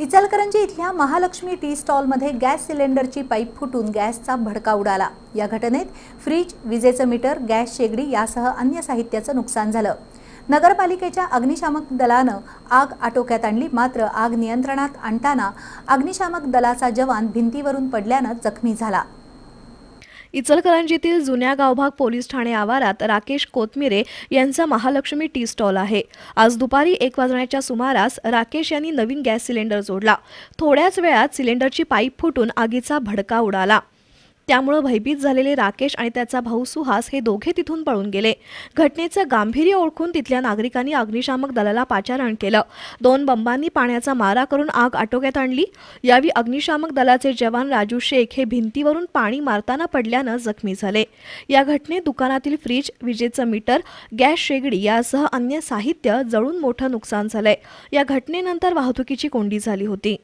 इचलकरंजी इथल्या महालक्ष्मी टी स्टॉलमध्ये गॅस सिलेंडरची पाईप फुटून गॅसचा भडका उडाला या घटनेत फ्रीज विजेचं मीटर गॅस शेगडी यासह अन्य साहित्याचं नुकसान झालं नगरपालिकेच्या अग्निशामक दलानं आग आटोक्यात आणली मात्र आग नियंत्रणात आणताना अग्निशामक दलाचा जवान भिंतीवरून पडल्यानं जखमी झाला इचलकरंजीतील जुन्या गावभाग पोलीस ठाणे आवारात राकेश कोतमिरे यांचा महालक्ष्मी टी स्टॉल आहे आज दुपारी एक वाजण्याच्या सुमारास राकेश यांनी नवीन गॅस सिलेंडर जोडला थोड्याच वेळात सिलेंडरची पाईप फुटून आगीचा भडका उडाला त्यामुळे भयभीत झालेले राकेश आणि त्याचा भाऊ सुहास हे दोघे तिथून पळून गेले घटनेचं गांभीर्य ओळखून तिथल्या नागरिकांनी अग्निशामक दलाला पाचारण केलं दोन बंबांनी पाण्याचा मारा करून आग आटोक्यात आणली यावेळी अग्निशामक दलाचे जवान राजू शेख हे भिंतीवरून पाणी मारताना पडल्यानं जखमी झाले या घटनेत दुकानातील फ्रीज विजेचं मीटर गॅस शेगडी यासह अन्य साहित्य जळून मोठं नुकसान झालंय या घटनेनंतर वाहतुकीची कोंडी झाली होती